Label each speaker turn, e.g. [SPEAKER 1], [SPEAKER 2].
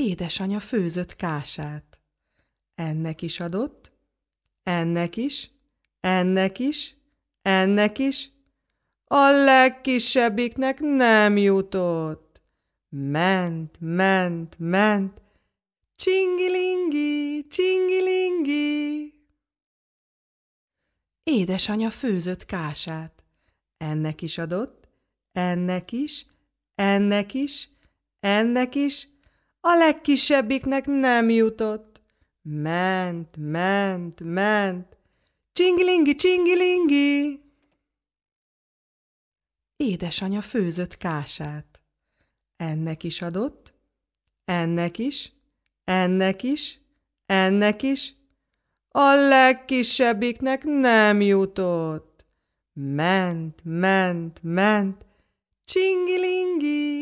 [SPEAKER 1] édesanyja főzött kását. Ennek is adott, ennek is, ennek is, ennek is, a legkisebbiknek nem jutott. Ment, ment, ment, csingilingi, csingilingi. Édesanyja főzött kását. Ennek is adott, ennek is, ennek is, ennek is, a legkisebbiknek nem jutott. Ment, ment, ment. Csingilingi, csingilingi! Édesanya főzött kását. Ennek is adott, ennek is, ennek is, ennek is. A legkisebbiknek nem jutott. Ment, ment, ment. Csingilingi!